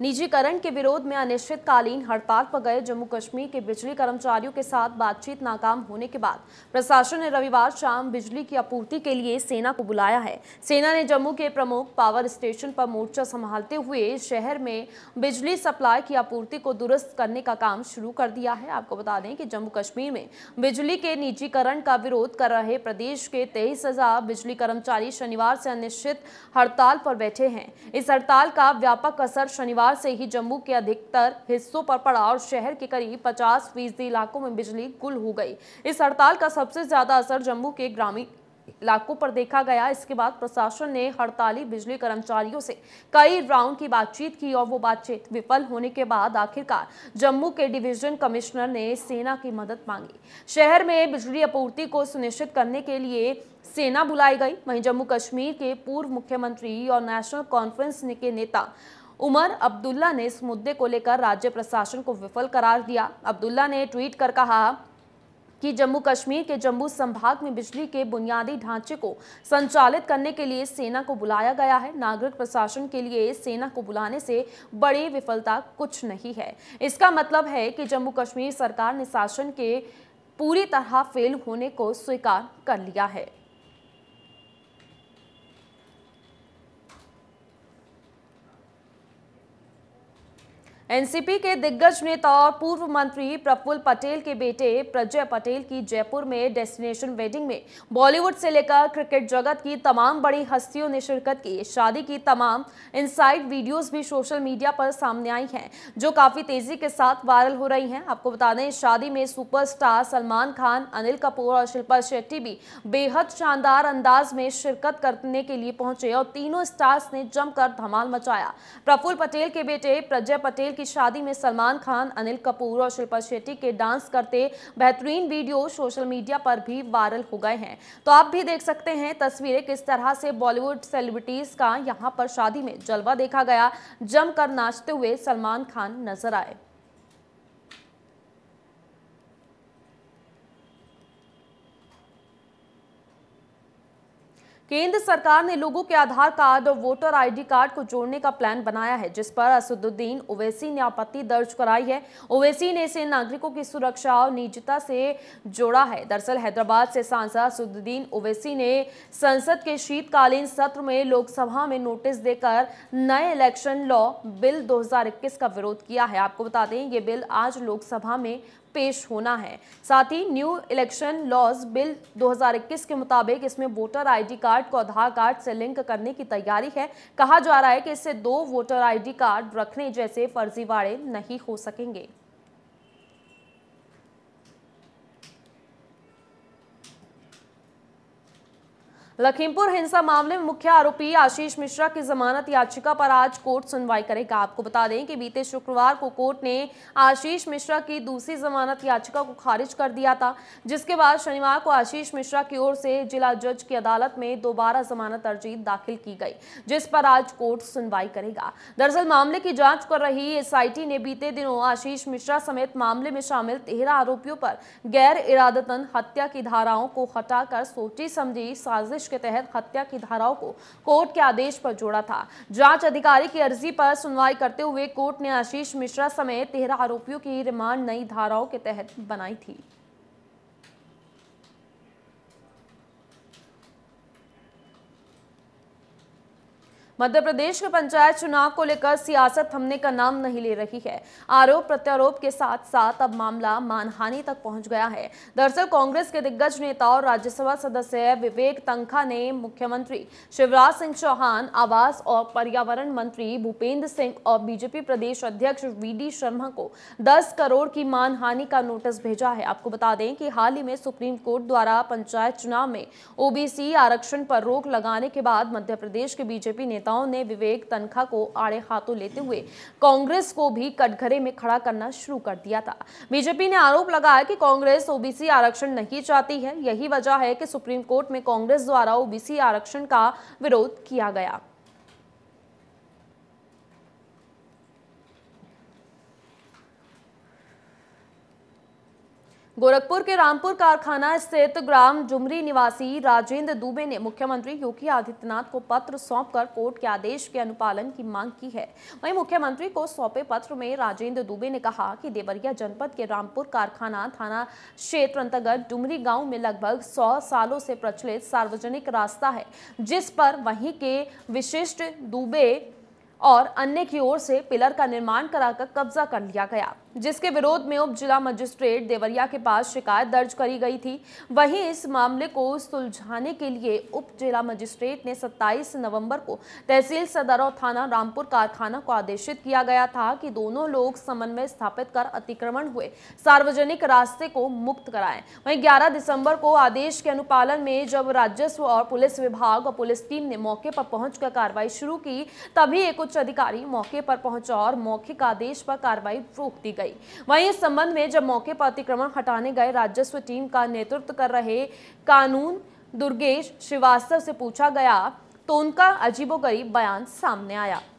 निजीकरण के विरोध में अनिश्चितकालीन हड़ताल पर गए जम्मू कश्मीर के बिजली कर्मचारियों के साथ बातचीत नाकाम होने के बाद प्रशासन ने रविवार शाम बिजली की आपूर्ति के लिए सेना को बुलाया है सेना ने जम्मू के प्रमुख पावर स्टेशन पर मोर्चा संभालते हुए शहर में बिजली सप्लाई की आपूर्ति को दुरुस्त करने का काम शुरू कर दिया है आपको बता दें कि जम्मू कश्मीर में बिजली के निजीकरण का विरोध कर रहे प्रदेश के तेईस हजार बिजली कर्मचारी शनिवार से अनिश्चित हड़ताल पर बैठे हैं इस हड़ताल का व्यापक असर शनिवार बुधवार से ही जम्मू के अधिकतर हिस्सों पर पड़ा और शहर के करीब पचास फीसदी इलाकों में बिजली गुल हो गई इस हड़ताल का सबसे ज्यादा असर जम्मू के ग्रामीण इलाकों पर देखा गया इसके बाद प्रशासन ने हड़ताली बिजली कर्मचारियों से कई राउंड की बातचीत की और वो बातचीत विफल होने के बाद आखिरकार जम्मू के डिवीजन कमिश्नर ने सेना की मदद मांगी शहर में बिजली आपूर्ति को सुनिश्चित करने के लिए सेना बुलाई गई वहीं जम्मू कश्मीर के पूर्व मुख्यमंत्री और नेशनल कॉन्फ्रेंस के नेता उमर अब्दुल्ला ने इस मुद्दे को लेकर राज्य प्रशासन को विफल करार दिया अब्दुल्ला ने ट्वीट कर कहा कि जम्मू कश्मीर के जम्मू संभाग में बिजली के बुनियादी ढांचे को संचालित करने के लिए सेना को बुलाया गया है नागरिक प्रशासन के लिए सेना को बुलाने से बड़ी विफलता कुछ नहीं है इसका मतलब है कि जम्मू कश्मीर सरकार ने शासन के पूरी तरह फेल होने को स्वीकार कर लिया है एनसीपी के दिग्गज नेता और पूर्व मंत्री प्रफुल्ल पटेल के बेटे प्रजय पटेल की जयपुर में डेस्टिनेशन वेडिंग में बॉलीवुड से लेकर क्रिकेट जगत की तमाम बड़ी हस्तियों ने शिरकत की शादी की तमाम इनसाइड वीडियोस भी सोशल मीडिया पर सामने आई हैं जो काफ़ी तेज़ी के साथ वायरल हो रही हैं आपको बता दें शादी में सुपरस्टार सलमान खान अनिल कपूर और शिल्पा शेट्टी भी बेहद शानदार अंदाज में शिरकत करने के लिए पहुंचे और तीनों स्टार्स ने जमकर धमाल मचाया प्रफुल्ल पटेल के बेटे प्रजय पटेल की शादी में सलमान खान अनिल कपूर और शिल्पा शेट्टी के डांस करते बेहतरीन वीडियो सोशल मीडिया पर भी वायरल हो गए हैं तो आप भी देख सकते हैं तस्वीरें किस तरह से बॉलीवुड सेलिब्रिटीज का यहाँ पर शादी में जलवा देखा गया जमकर नाचते हुए सलमान खान नजर आए केंद्र सरकार ने लोगों के आधार कार्ड और वोटर आईडी कार्ड को जोड़ने का प्लान बनाया है जिस पर असदुद्दीन ओवैसी ने आपत्ति दर्ज कराई है ओवैसी ने इसे नागरिकों की सुरक्षा और निजता से जोड़ा है दरअसल हैदराबाद से सांसद असदुद्दीन ओवैसी ने संसद के शीतकालीन सत्र में लोकसभा में नोटिस देकर नए इलेक्शन लॉ बिल दो का विरोध किया है आपको बता दें ये बिल आज लोकसभा में पेश होना है साथ ही न्यू इलेक्शन लॉज बिल 2021 के मुताबिक इसमें वोटर आईडी कार्ड को आधार कार्ड से लिंक करने की तैयारी है कहा जा रहा है कि इससे दो वोटर आईडी कार्ड रखने जैसे फर्जीवाड़े नहीं हो सकेंगे लखीमपुर हिंसा मामले में मुख्य आरोपी आशीष मिश्रा की जमानत याचिका पर आज कोर्ट सुनवाई करेगा आपको बता दें कि बीते शुक्रवार को कोर्ट ने आशीष मिश्रा की दूसरी जमानत याचिका को खारिज कर दिया था जिसके बाद शनिवार को आशीष मिश्रा की ओर से जिला जज की अदालत में दोबारा जमानत अर्जी दाखिल की गई जिस पर आज कोर्ट सुनवाई करेगा दरअसल मामले की जाँच कर रही एस ने बीते दिनों आशीष मिश्रा समेत मामले में शामिल तेरह आरोपियों पर गैर इरादतन हत्या की धाराओं को हटाकर सोची समझी साजिश के तहत हत्या की धाराओं को कोर्ट के आदेश पर जोड़ा था जांच अधिकारी की अर्जी पर सुनवाई करते हुए कोर्ट ने आशीष मिश्रा समेत तेरह आरोपियों की रिमांड नई धाराओं के तहत बनाई थी मध्य प्रदेश के पंचायत चुनाव को लेकर सियासत थमने का नाम नहीं ले रही है आरोप प्रत्यारोप के साथ साथ अब मामला मानहानि तक पहुंच गया है दरअसल कांग्रेस के दिग्गज नेता और राज्यसभा सदस्य विवेक तंखा ने मुख्यमंत्री शिवराज सिंह चौहान आवास और पर्यावरण मंत्री भूपेंद्र सिंह और बीजेपी प्रदेश अध्यक्ष वी शर्मा को दस करोड़ की मानहानि का नोटिस भेजा है आपको बता दें कि हाल ही में सुप्रीम कोर्ट द्वारा पंचायत चुनाव में ओबीसी आरक्षण पर रोक लगाने के बाद मध्य प्रदेश के बीजेपी नेता नेताओं ने विवेक तनखा को आड़े हाथों लेते हुए कांग्रेस को भी कटघरे में खड़ा करना शुरू कर दिया था बीजेपी ने आरोप लगाया कि कांग्रेस ओबीसी आरक्षण नहीं चाहती है यही वजह है कि सुप्रीम कोर्ट में कांग्रेस द्वारा ओबीसी आरक्षण का विरोध किया गया गोरखपुर के रामपुर कारखाना स्थित ग्राम जुमरी निवासी राजेंद्र दुबे ने मुख्यमंत्री योगी आदित्यनाथ को पत्र सौंपकर कोर्ट के आदेश के अनुपालन की मांग की है वहीं मुख्यमंत्री को सौंपे पत्र में राजेंद्र दुबे ने कहा कि देवरिया जनपद के रामपुर कारखाना थाना क्षेत्र अंतर्गत डुमरी गांव में लगभग सौ सालों से प्रचलित सार्वजनिक रास्ता है जिस पर वहीं के विशिष्ट दुबे और अन्य की ओर से पिलर का निर्माण कराकर कब्जा कर लिया गया जिसके विरोध में उप जिला मजिस्ट्रेट देवरिया के पास शिकायत दर्ज करी गई थी वहीं इस मामले को सुलझाने के लिए उप जिला मजिस्ट्रेट ने 27 नवंबर को तहसील सदर और थाना रामपुर कारखाना को आदेशित किया गया था कि दोनों लोग समन्वय स्थापित कर अतिक्रमण हुए सार्वजनिक रास्ते को मुक्त कराए वही ग्यारह दिसंबर को आदेश के अनुपालन में जब राजस्व और पुलिस विभाग और पुलिस टीम ने मौके पर पहुंचकर कार्रवाई शुरू की तभी एक उच्च अधिकारी मौके पर पहुंचा और मौखिक आदेश पर कार्रवाई रोक दी गई गई वहीं इस संबंध में जब मौके पर अतिक्रमण हटाने गए राजस्व टीम का नेतृत्व कर रहे कानून दुर्गेश श्रीवास्तव से पूछा गया तो उनका अजीबोगरीब बयान सामने आया